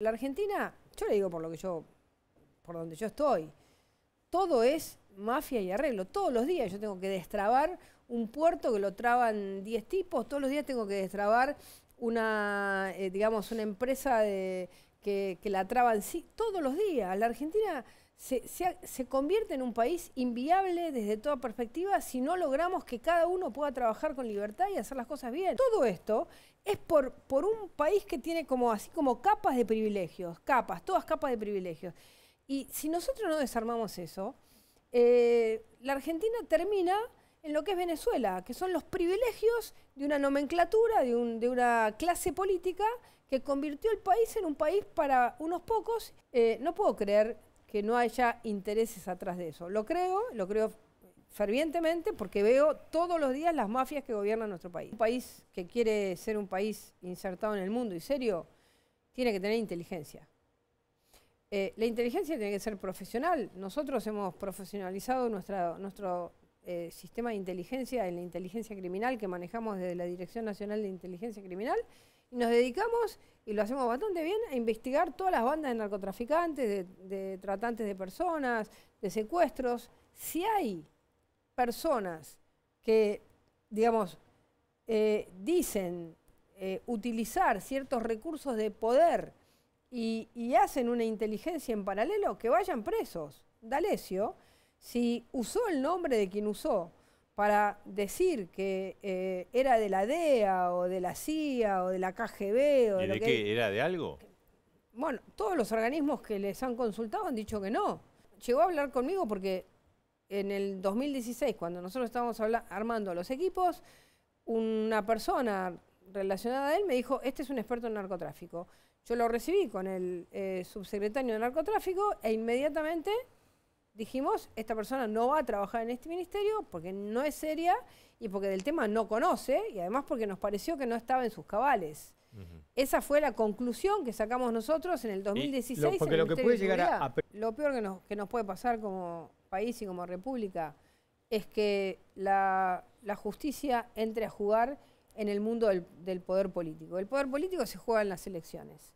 La Argentina, yo le digo por lo que yo, por donde yo estoy, todo es mafia y arreglo. Todos los días yo tengo que destrabar un puerto que lo traban 10 tipos, todos los días tengo que destrabar una, eh, digamos, una empresa de que, la traban sí, todos los días. La Argentina se, convierte en un país inviable desde toda perspectiva si no logramos que cada uno pueda trabajar con libertad y hacer las cosas bien. Todo esto es por, por un país que tiene como así como capas de privilegios, capas, todas capas de privilegios. Y si nosotros no desarmamos eso, eh, la Argentina termina en lo que es Venezuela, que son los privilegios de una nomenclatura, de, de una clase política que convirtió el país en un país para unos pocos. Eh, no puedo creer que no haya intereses atrás de eso. Lo creo, lo creo fervientemente porque veo todos los días las mafias que gobiernan nuestro país. Un país que quiere ser un país insertado en el mundo y serio, tiene que tener inteligencia. Eh, la inteligencia tiene que ser profesional. Nosotros hemos profesionalizado nuestra, nuestro eh, sistema de inteligencia, en la inteligencia criminal que manejamos desde la Dirección Nacional de Inteligencia Criminal, y nos dedicamos, y lo hacemos bastante bien, a investigar todas las bandas de narcotraficantes, de, tratantes de personas, de secuestros. Si hay personas que, digamos, eh, dicen eh, utilizar ciertos recursos de poder y, hacen una inteligencia en paralelo, que vayan presos. dalecio si usó el nombre de quien usó para decir que eh, era de la DEA o de la CIA o de la KGB o de, qué? ¿Era de algo? Bueno, todos los organismos que les han consultado han dicho que no. Llegó a hablar conmigo porque en el 2016, cuando nosotros estábamos armando los equipos, una persona relacionada a él me dijo, este es un experto en narcotráfico. Yo lo recibí con el eh, subsecretario de narcotráfico e inmediatamente dijimos, esta persona no va a trabajar en este ministerio porque no es seria y porque del tema no conoce y además porque nos pareció que no estaba en sus cabales. Esa fue la conclusión que sacamos nosotros en el 2016. Lo, Lo peor que nos, puede pasar como país y como república es que la, justicia entre a jugar en el mundo del poder político. El poder político se juega en las elecciones.